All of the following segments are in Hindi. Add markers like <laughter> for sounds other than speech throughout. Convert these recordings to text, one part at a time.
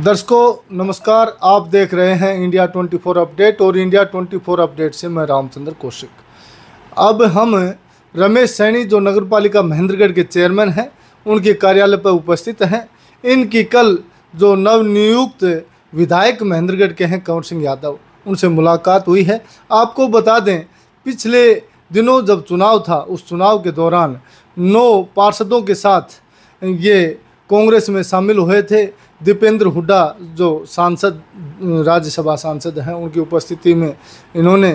दर्शकों नमस्कार आप देख रहे हैं इंडिया 24 अपडेट और इंडिया 24 अपडेट से मैं रामचंद्र कौशिक अब हम रमेश सैनी जो नगर पालिका महेंद्रगढ़ के चेयरमैन हैं उनके कार्यालय पर उपस्थित हैं इनकी कल जो नवनियुक्त विधायक महेंद्रगढ़ के हैं कंवर सिंह यादव उनसे मुलाकात हुई है आपको बता दें पिछले दिनों जब चुनाव था उस चुनाव के दौरान नौ पार्षदों के साथ ये कांग्रेस में शामिल हुए थे दीपेंद्र हुड्डा जो सांसद राज्यसभा सांसद हैं उनकी उपस्थिति में इन्होंने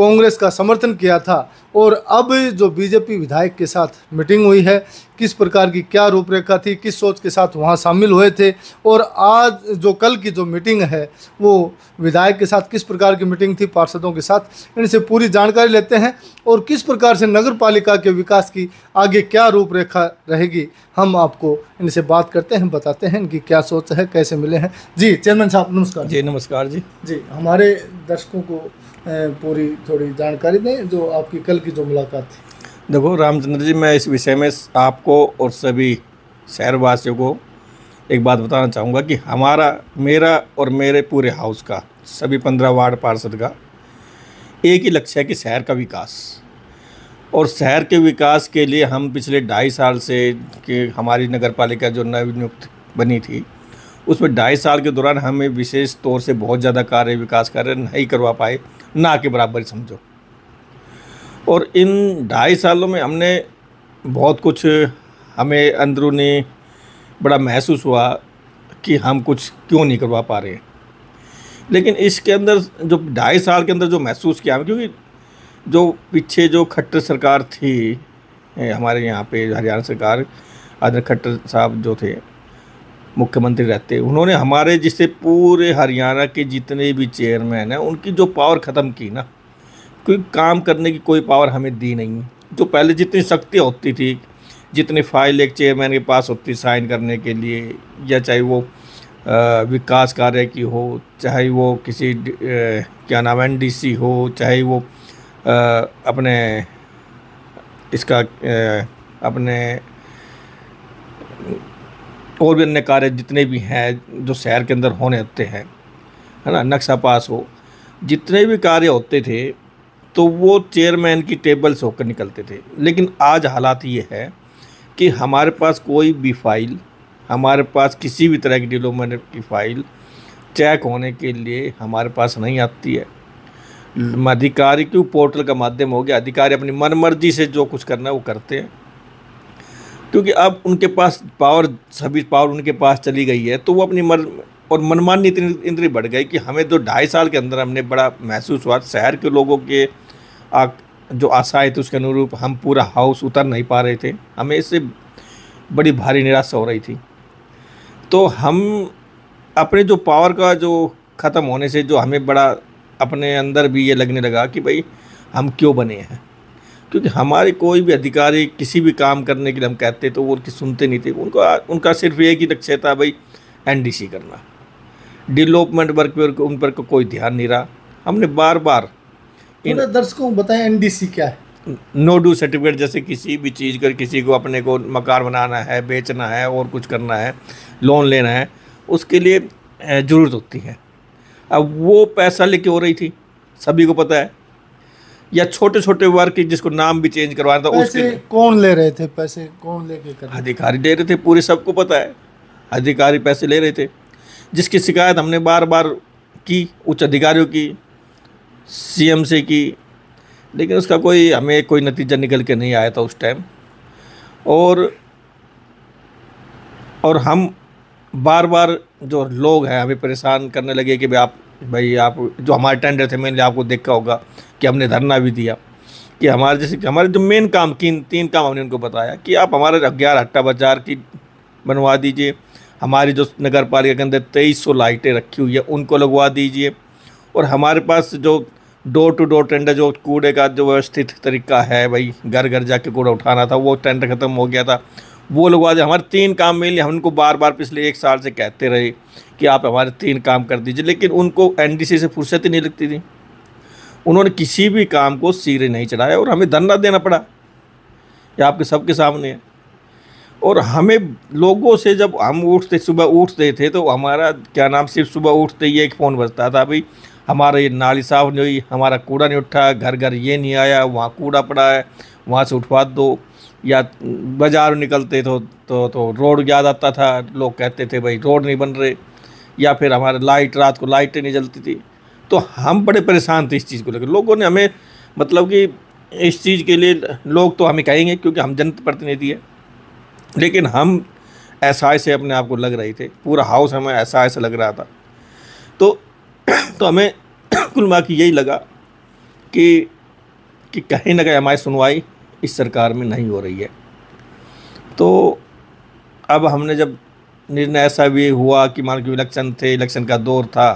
कांग्रेस का समर्थन किया था और अब जो बीजेपी विधायक के साथ मीटिंग हुई है किस प्रकार की क्या रूपरेखा थी किस सोच के साथ वहाँ शामिल हुए थे और आज जो कल की जो मीटिंग है वो विधायक के साथ किस प्रकार की मीटिंग थी पार्षदों के साथ इनसे पूरी जानकारी लेते हैं और किस प्रकार से नगर पालिका के विकास की आगे क्या रूपरेखा रहेगी हम आपको इनसे बात करते हैं बताते हैं इनकी क्या सोच है कैसे मिले हैं जी चेयरमैन साहब नमस्कार जी नमस्कार जी जी हमारे दर्शकों को पूरी थोड़ी जानकारी दें जो आपकी कल की जो मुलाकात थी देखो रामचंद्र जी मैं इस विषय में आपको और सभी शहरवासियों को एक बात बताना चाहूँगा कि हमारा मेरा और मेरे पूरे हाउस का सभी पंद्रह वार्ड पार्षद का एक ही लक्ष्य है कि शहर का विकास और शहर के विकास के लिए हम पिछले ढाई साल से कि हमारी नगर पालिका जो नवनियुक्त बनी थी उसमें ढाई साल के दौरान हमें विशेष तौर से बहुत ज़्यादा कार्य विकास कार्य नहीं करवा पाए ना के बराबर ही समझो और इन ढाई सालों में हमने बहुत कुछ हमें अंदरूनी बड़ा महसूस हुआ कि हम कुछ क्यों नहीं करवा पा रहे हैं लेकिन इसके अंदर जो ढाई साल के अंदर जो महसूस किया क्योंकि जो पीछे जो खट्टर सरकार थी हमारे यहाँ पे हरियाणा सरकार आदर खट्टर साहब जो थे मुख्यमंत्री रहते उन्होंने हमारे जिसे पूरे हरियाणा के जितने भी चेयरमैन हैं उनकी जो पावर ख़त्म की ना कोई काम करने की कोई पावर हमें दी नहीं जो पहले जितनी शक्ति होती थी जितनी फाइल एक चेयरमैन के पास होती साइन करने के लिए या चाहे वो विकास कार्य की हो चाहे वो किसी क्या नाम एन हो चाहे वो आ, अपने इसका आ, अपने और भी अन्य कार्य जितने भी हैं जो शहर के अंदर होने होते हैं है ना नक्शा पास हो जितने भी कार्य होते थे तो वो चेयरमैन की टेबल से होकर निकलते थे लेकिन आज हालात ये है कि हमारे पास कोई भी फाइल हमारे पास किसी भी तरह की डेवलपमेंट की फाइल चेक होने के लिए हमारे पास नहीं आती है अधिकारी क्यों पोर्टल का माध्यम हो गया अधिकारी अपनी मनमर्जी से जो कुछ करना है वो करते हैं क्योंकि अब उनके पास पावर सभी पावर उनके पास चली गई है तो वो अपनी मर और मनमानी इतनी इतनी बढ़ गई कि हमें तो ढाई साल के अंदर हमने बड़ा महसूस हुआ शहर के लोगों के आ, जो आशाएं थी उसके अनुरूप हम पूरा हाउस उतर नहीं पा रहे थे हमें इससे बड़ी भारी निराशा हो रही थी तो हम अपने जो पावर का जो ख़त्म होने से जो हमें बड़ा अपने अंदर भी ये लगने लगा कि भाई हम क्यों बने हैं क्योंकि हमारे कोई भी अधिकारी किसी भी काम करने के लिए हम कहते तो वो उनकी सुनते नहीं थे उनको उनका सिर्फ एक ही लक्ष्य था भाई एनडीसी करना डेवलपमेंट वर्क पर उन पर को कोई ध्यान नहीं रहा हमने बार बार इन दर्शकों को बताया एन क्या है नो डू सर्टिफिकेट जैसे किसी भी चीज़ कर किसी को अपने को मकान बनाना है बेचना है और कुछ करना है लोन लेना है उसके लिए ज़रूरत होती है अब वो पैसा लेके हो रही थी सभी को पता है या छोटे छोटे वर्ग जिसको नाम भी चेंज करवाया था उसके कौन ले रहे थे पैसे कौन ले के अधिकारी ले रहे थे पूरे सबको पता है अधिकारी पैसे ले रहे थे जिसकी शिकायत हमने बार बार की उच्च अधिकारियों की सीएम से की लेकिन उसका कोई हमें कोई नतीजा निकल के नहीं आया था उस टाइम और और हम बार बार जो लोग हैं हमें परेशान करने लगे कि भाई आप भाई आप जो हमारे टेंडर थे मैंने आपको देखा होगा कि हमने धरना भी दिया कि हमारे जैसे हमारे जो मेन काम तीन तीन काम हमने उनको बताया कि आप हमारे ग्यारह हट्टा बाजार की बनवा दीजिए हमारी जो नगर पालिका के अंदर तेईस सौ लाइटें रखी हुई है उनको लगवा दीजिए और हमारे पास जो डोर टू डोर टेंडर जो कूड़े का जो व्यवस्थित तरीका है भाई घर घर जाके कूड़ा उठाना था वो टेंडर ख़त्म हो गया था वो लगवा दिया हमारे तीन काम मिले हम उनको बार बार पिछले एक साल से कहते रहे कि आप हमारे तीन काम कर दीजिए लेकिन उनको एनडीसी से फुर्सत ही नहीं लगती थी उन्होंने किसी भी काम को सिरे नहीं चढ़ाया और हमें धरना देना पड़ा ये आपके सबके सामने है और हमें लोगों से जब हम उठते सुबह उठते थे तो हमारा क्या नाम सिर्फ सुबह उठते ही एक फ़ोन बजता था भाई हमारा ये नाली साफ नहीं हुई हमारा कूड़ा नहीं उठा घर घर ये नहीं आया वहाँ कूड़ा पड़ा है वहाँ से उठवा दो या बाज़ार निकलते तो तो, तो रोड याद आता था लोग कहते थे भाई रोड नहीं बन रहे या फिर हमारे लाइट रात को लाइटें नहीं जलती थी तो हम बड़े परेशान थे इस चीज़ को लेकर लोगों ने हमें मतलब कि इस चीज़ के लिए लोग तो हमें कहेंगे क्योंकि हम जनप्रतिनिधि है लेकिन हम ऐसा से अपने आप को लग रहे थे पूरा हाउस हमें ऐसा ऐसा लग रहा था तो <clears throat> तो हमें <clears throat> कुल मिला यही लगा कि कि कहीं ना कहीं हमारी सुनवाई इस सरकार में नहीं हो रही है तो अब हमने जब निर्णय ऐसा भी हुआ कि मान के इलेक्शन थे इलेक्शन का दौर था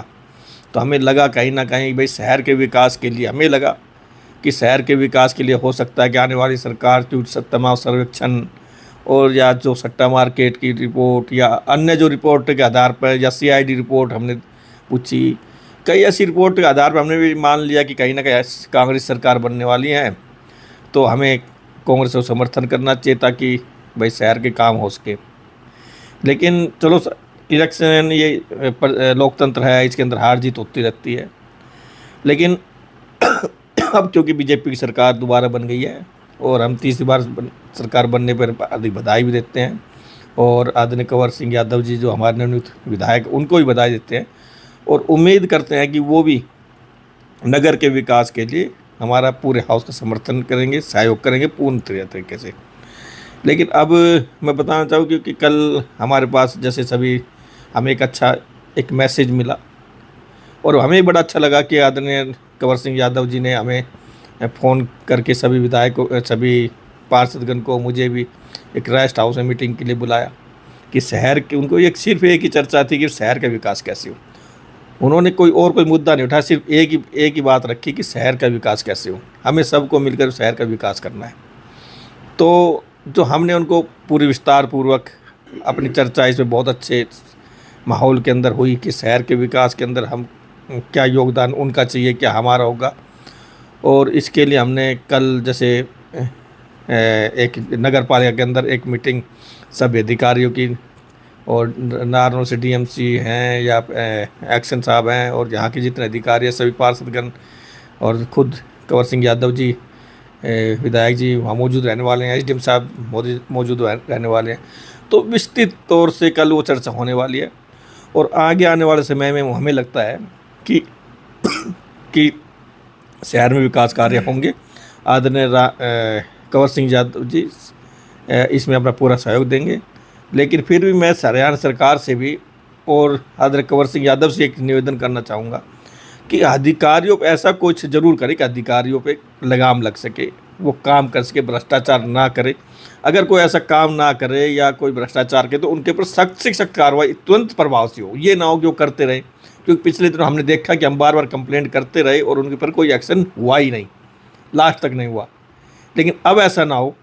तो हमें लगा कहीं ना कहीं भाई शहर के विकास के लिए हमें लगा कि शहर के विकास के लिए हो सकता है कि आने वाली सरकार की सत्तमा सर्वेक्षण और या जो सट्टा मार्केट की रिपोर्ट या अन्य जो रिपोर्ट के आधार पर या सीआईडी रिपोर्ट हमने पूछी कई ऐसी रिपोर्ट के आधार पर हमने भी मान लिया कि कहीं ना कहीं कांग्रेस सरकार बनने वाली है तो हमें कांग्रेस को समर्थन करना चाहिए ताकि भाई शहर के काम हो सके लेकिन चलो इलेक्शन ये लोकतंत्र है इसके अंदर हार जीत होती रहती है लेकिन <coughs> अब क्योंकि बीजेपी की सरकार दोबारा बन गई है और हम तीसरी बार बन, सरकार बनने पर अधिक बधाई भी देते हैं और आदरणीय कंवर सिंह यादव जी जो हमारे निर्मित विधायक उनको भी बधाई देते हैं और उम्मीद करते हैं कि वो भी नगर के विकास के लिए हमारा पूरे हाउस का समर्थन करेंगे सहयोग करेंगे पूर्ण तरीके से लेकिन अब मैं बताना चाहूँ क्योंकि कल हमारे पास जैसे सभी हमें एक अच्छा एक मैसेज मिला और हमें बड़ा अच्छा लगा कि आदरणीय कंवर सिंह यादव जी ने हमें फ़ोन करके सभी विधायकों सभी पार्षदगण को मुझे भी एक रेस्ट हाउस में मीटिंग के लिए बुलाया कि शहर की उनको एक सिर्फ एक ही चर्चा थी कि शहर का विकास कैसे हो उन्होंने कोई और कोई मुद्दा नहीं उठाया सिर्फ एक ही एक ही बात रखी कि शहर का विकास कैसे हो हमें सबको मिलकर शहर का विकास करना है तो जो तो हमने उनको पूरी विस्तार पूर्वक अपनी चर्चा इसमें बहुत अच्छे माहौल के अंदर हुई कि शहर के विकास के अंदर हम क्या योगदान उनका चाहिए क्या हमारा होगा और इसके लिए हमने कल जैसे एक नगर पालिका के अंदर एक मीटिंग सभी अधिकारियों की और नारनों से डीएमसी हैं या एक्शन साहब हैं और यहाँ के जितने अधिकारी हैं सभी पार्षदगण और खुद कंवर सिंह यादव जी विधायक जी वहाँ मौजूद रहने वाले हैं एच साहब मौजूद रहने वाले हैं तो विस्तृत तौर से कल वो चर्चा होने वाली है और आगे आने वाले समय में हमें लगता है कि <clears throat> कि शहर में विकास कार्य होंगे आदरणीय कंवर सिंह यादव जी इसमें अपना पूरा सहयोग देंगे लेकिन फिर भी मैं हरियाणा सरकार से भी और आदर कंवर सिंह यादव से एक निवेदन करना चाहूँगा कि अधिकारियों पर ऐसा कुछ जरूर करें कि अधिकारियों पर लगाम लग सके वो काम कर सके भ्रष्टाचार ना करे अगर कोई ऐसा काम ना करे या कोई भ्रष्टाचार करे तो उनके ऊपर सख्त से सख्त कार्रवाई तुरंत प्रभाव से हो ये ना हो कि वो करते रहें क्योंकि पिछले दिनों हमने देखा कि हम बार बार कंप्लेंट करते रहे और उनके ऊपर कोई एक्शन हुआ ही नहीं लास्ट तक नहीं हुआ लेकिन अब ऐसा ना हो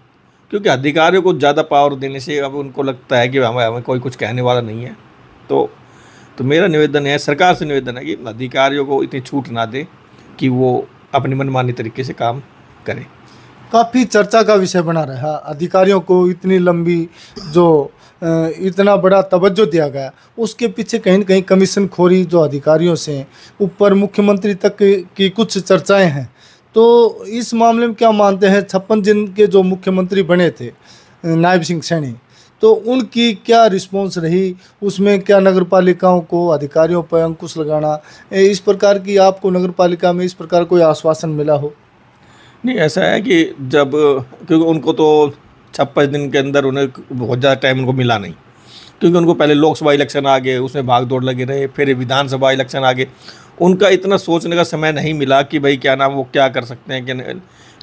क्योंकि अधिकारियों को ज़्यादा पावर देने से अब उनको लगता है कि हमें हमें कोई कुछ कहने वाला नहीं है तो तो मेरा निवेदन है सरकार से निवेदन है कि अधिकारियों को इतनी छूट ना दे कि वो अपनी मनमानी तरीके से काम करें काफ़ी चर्चा का विषय बना रहा हाँ, अधिकारियों को इतनी लंबी जो इतना बड़ा तवज्जो दिया गया उसके पीछे कहीं ना कहीं कमीशन खोरी जो अधिकारियों से ऊपर मुख्यमंत्री तक की कुछ चर्चाएं हैं तो इस मामले में क्या मानते हैं छप्पन दिन के जो मुख्यमंत्री बने थे नायब सिंह सैनी तो उनकी क्या रिस्पॉन्स रही उसमें क्या नगर पालिकाओं को अधिकारियों पर अंकुश लगाना इस प्रकार की आपको नगर पालिका में इस प्रकार कोई आश्वासन मिला हो नहीं ऐसा है कि जब क्योंकि उनको तो छप्पन दिन के अंदर उन्हें बहुत ज़्यादा टाइम उनको मिला नहीं क्योंकि उनको पहले लोकसभा इलेक्शन आ गए उसमें भाग दौड़ लगे रहे फिर विधानसभा इलेक्शन आ गए उनका इतना सोचने का समय नहीं मिला कि भाई क्या नाम वो क्या कर सकते हैं क्या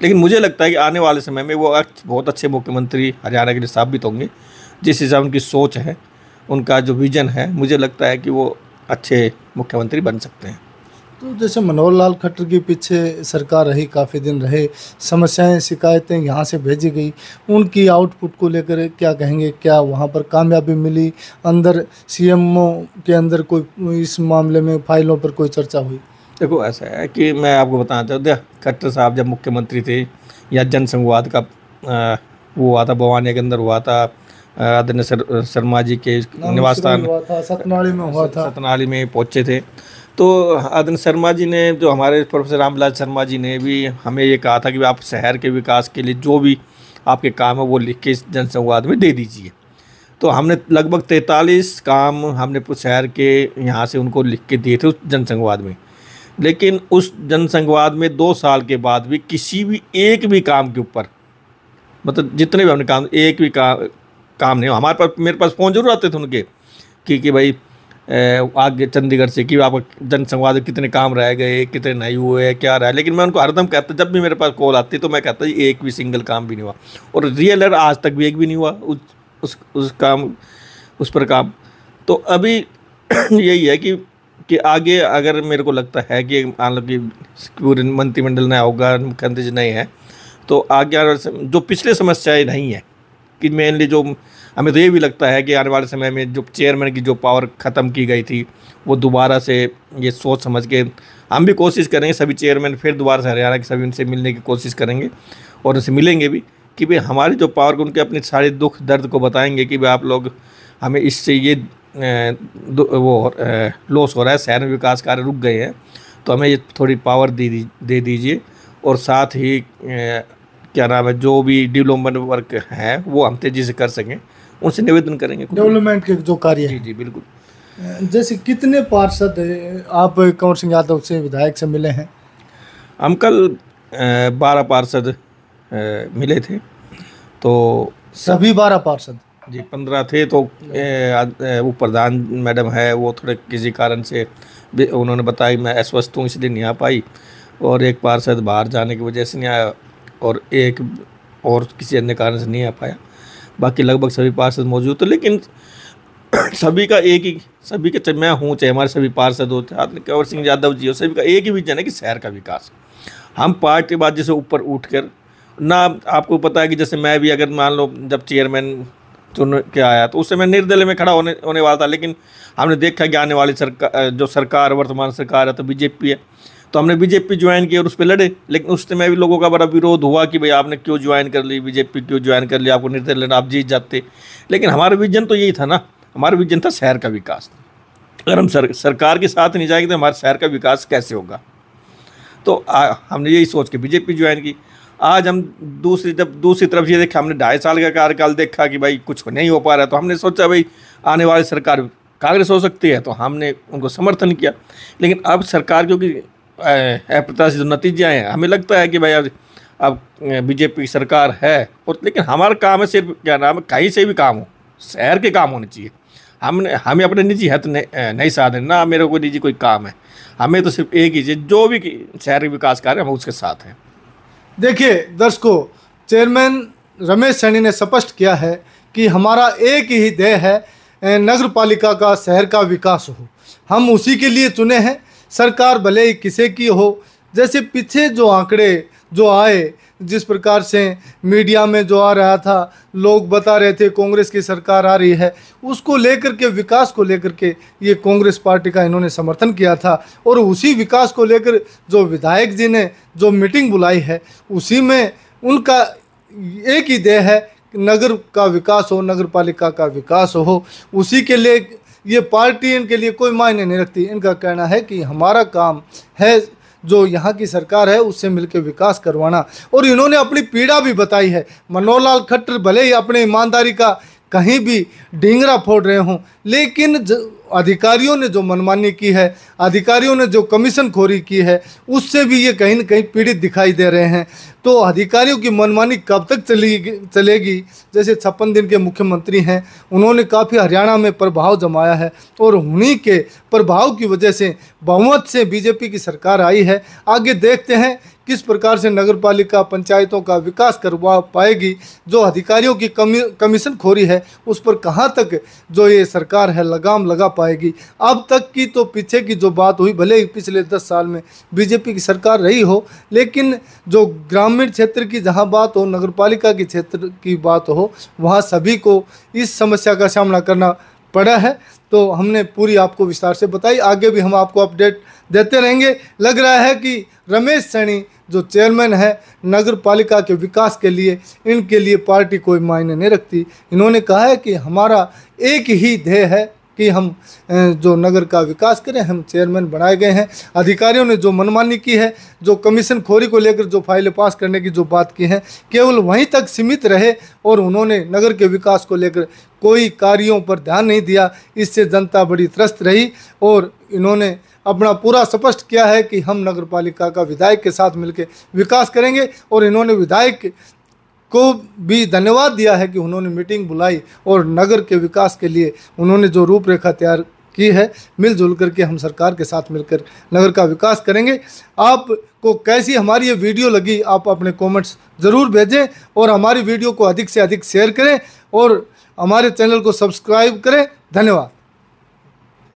लेकिन मुझे लगता है कि आने वाले समय में वो बहुत अच्छे मुख्यमंत्री हरियाणा के लिए साबित होंगे जिस हिसाब उनकी सोच है उनका जो विज़न है मुझे लगता है कि वो अच्छे मुख्यमंत्री बन सकते हैं तो जैसे मनोहर लाल खट्टर के पीछे सरकार रही काफ़ी दिन रहे समस्याएं शिकायतें यहाँ से भेजी गई उनकी आउटपुट को लेकर क्या कहेंगे क्या वहाँ पर कामयाबी मिली अंदर सीएमओ के अंदर कोई इस मामले में फाइलों पर कोई चर्चा हुई देखो ऐसा है कि मैं आपको बताना चाहूँ दया खट्टर साहब जब मुख्यमंत्री थे या जनसंघवाद का आ, वो हुआ था भवानी के अंदर हुआ था आदरणीय सर, शर्मा जी के निवास स्थान सतनाली में हुआ था सतनाली में पहुंचे थे तो आदरण शर्मा जी ने जो हमारे प्रोफेसर रामलाल शर्मा जी ने भी हमें ये कहा था कि आप शहर के विकास के लिए जो भी आपके काम है वो लिख के जनसंवाद में दे दीजिए तो हमने लगभग तैंतालीस काम हमने शहर के यहाँ से उनको लिख के दिए थे उस जनसंवाद में लेकिन उस जनसंवाद में दो साल के बाद भी किसी भी एक भी काम के ऊपर मतलब जितने भी हमने काम एक भी काम काम नहीं हमारे पास मेरे पास फ़ोन जरूर आते थे उनके कि कि भाई आगे चंडीगढ़ से कि आपका जनसंवाद कितने काम रह गए कितने नहीं हुए क्या रहा लेकिन मैं उनको हरदम कहता जब भी मेरे पास कॉल आती तो मैं कहता एक भी सिंगल काम भी नहीं हुआ और रियल है आज तक भी एक भी नहीं हुआ उस उस काम उस पर काम तो अभी <clears throat> यही है कि कि आगे अगर मेरे को लगता है कि मान लो कि पूरे मंत्रिमंडल नया होगा मुख्यमंत्री जी नहीं है तो आगे जो पिछले समस्याएं नहीं है कि मेनली जो हमें तो ये भी लगता है कि आने वाले समय में जो चेयरमैन की जो पावर ख़त्म की गई थी वो दोबारा से ये सोच समझ के हम भी कोशिश करेंगे सभी चेयरमैन फिर दोबारा से हरियाणा के सभी उनसे मिलने की कोशिश करेंगे और उनसे मिलेंगे भी कि भाई हमारी जो पावर को उनके अपने सारे दुख दर्द को बताएंगे कि भाई आप लोग हमें इससे ये वो लॉस हो रहा है शहर में विकास कार्य रुक गए हैं तो हमें ये थोड़ी पावर दे दी दे दीजिए और साथ ही क्या नाम है जो भी डेवलपमेंट वर्क है वो हम तेज़ी से कर सकें उनसे निवेदन करेंगे डेवलपमेंट के जो कार्य जी जी बिल्कुल जैसे कितने पार्षद आप कंवर सिंह यादव से विधायक से मिले हैं हम कल बारह पार्षद मिले थे तो सभी बारह पार्षद जी पंद्रह थे तो वो प्रधान मैडम है वो थोड़े किसी कारण से उन्होंने बताया मैं अस्वस्थ हूँ इसलिए नहीं आ पाई और एक पार्षद बाहर जाने की वजह से नहीं आया और एक और किसी अन्य कारण से नहीं आ पाया बाकी लगभग सभी पार्षद मौजूद थे लेकिन <clears throat> सभी का एक ही सभी के मैं हूँ चाहे हमारे सभी पार्षद हो चाहे कंवर सिंह यादव जी हो सभी का एक ही विजन है कि शहर का विकास हम पार्टीबाजी से ऊपर उठ कर ना आपको पता है कि जैसे मैं भी अगर मान लो जब चेयरमैन चुन के आया तो उस समय निर्दलीय में खड़ा होने होने वाला था लेकिन हमने देखा कि आने वाली सरकार जो सरकार वर्तमान सरकार है तो बीजेपी है तो हमने बीजेपी ज्वाइन की और उस पर लड़े लेकिन उस समय भी लोगों का बड़ा विरोध हुआ कि भाई आपने क्यों ज्वाइन कर ली बीजेपी क्यों ज्वाइन कर ली आपको निर्देश लेना आप जीत जाते लेकिन हमारा विजन तो यही था ना हमारा विजन था शहर का विकास अगर हम सर, सरकार के साथ नहीं जाएंगे तो हमारे शहर का विकास कैसे होगा तो आ, हमने यही सोच के बीजेपी ज्वाइन की आज हम दूसरी जब दूसरी तरफ ये देखा हमने ढाई साल का कार्यकाल देखा कि भाई कुछ नहीं हो पा रहा तो हमने सोचा भाई आने वाली सरकार कांग्रेस हो सकती है तो हमने उनको समर्थन किया लेकिन अब सरकार क्योंकि अप्रत्याशित नतीजे आए हैं हमें लगता है कि भाई अब अब बीजेपी की सरकार है और लेकिन हमारा काम है सिर्फ क्या नाम है कहीं से भी काम हो शहर के काम होने चाहिए हमने हमें अपने निजी हथ नहीं साधे ना मेरे को निजी कोई काम है हमें तो सिर्फ एक ही चीज़ जो भी शहर के विकास कार्य हम उसके साथ हैं देखिए दर्शकों चेयरमैन रमेश सैनी ने स्पष्ट किया है कि हमारा एक ही ध्येय है नगर पालिका का शहर का विकास हो हम उसी के लिए चुने हैं सरकार भले ही किसे की हो जैसे पीछे जो आंकड़े जो आए जिस प्रकार से मीडिया में जो आ रहा था लोग बता रहे थे कांग्रेस की सरकार आ रही है उसको लेकर के विकास को लेकर के ये कांग्रेस पार्टी का इन्होंने समर्थन किया था और उसी विकास को लेकर जो विधायक जी ने जो मीटिंग बुलाई है उसी में उनका एक ही देह है नगर का विकास हो नगर पालिका का विकास हो उसी के लिए ये पार्टी इनके लिए कोई मायने नहीं रखती इनका कहना है कि हमारा काम है जो यहाँ की सरकार है उससे मिलकर विकास करवाना और इन्होंने अपनी पीड़ा भी बताई है मनोहर लाल खट्टर भले ही अपने ईमानदारी का कहीं भी ढींगरा फोड़ रहे हों लेकिन ज, अधिकारियों ने जो मनमानी की है अधिकारियों ने जो कमीशन खोरी की है उससे भी ये कहीं ना कहीं पीड़ित दिखाई दे रहे हैं तो अधिकारियों की मनमानी कब तक चली चलेगी जैसे छप्पन दिन के मुख्यमंत्री हैं उन्होंने काफ़ी हरियाणा में प्रभाव जमाया है और उन्हीं के प्रभाव की वजह से बहुमत से बीजेपी की सरकार आई है आगे देखते हैं किस प्रकार से नगर पालिका पंचायतों का विकास करवा पाएगी जो अधिकारियों की कमी कमीशन खोरी है उस पर कहाँ तक जो ये सरकार है लगाम लगा पाएगी अब तक की तो पीछे की जो बात हुई भले ही पिछले दस साल में बीजेपी की सरकार रही हो लेकिन जो ग्रामीण क्षेत्र की जहाँ बात हो नगर पालिका के क्षेत्र की बात हो वहाँ सभी को इस समस्या का सामना करना पड़ा है तो हमने पूरी आपको विस्तार से बताई आगे भी हम आपको अपडेट देते रहेंगे लग रहा है कि रमेश सैनी जो चेयरमैन है नगर पालिका के विकास के लिए इनके लिए पार्टी कोई मायने नहीं रखती इन्होंने कहा है कि हमारा एक ही ध्येय है कि हम जो नगर का विकास करें हम चेयरमैन बनाए गए हैं अधिकारियों ने जो मनमानी की है जो कमीशन खोरी को लेकर जो फाइलें पास करने की जो बात की है केवल वहीं तक सीमित रहे और उन्होंने नगर के विकास को लेकर कोई कार्यों पर ध्यान नहीं दिया इससे जनता बड़ी त्रस्त रही और इन्होंने अपना पूरा स्पष्ट किया है कि हम नगर पालिका का विधायक के साथ मिलकर विकास करेंगे और इन्होंने विधायक को भी धन्यवाद दिया है कि उन्होंने मीटिंग बुलाई और नगर के विकास के लिए उन्होंने जो रूपरेखा तैयार की है मिलजुल करके हम सरकार के साथ मिलकर नगर का विकास करेंगे आपको कैसी हमारी ये वीडियो लगी आप अपने कमेंट्स ज़रूर भेजें और हमारी वीडियो को अधिक से अधिक शेयर करें और हमारे चैनल को सब्सक्राइब करें धन्यवाद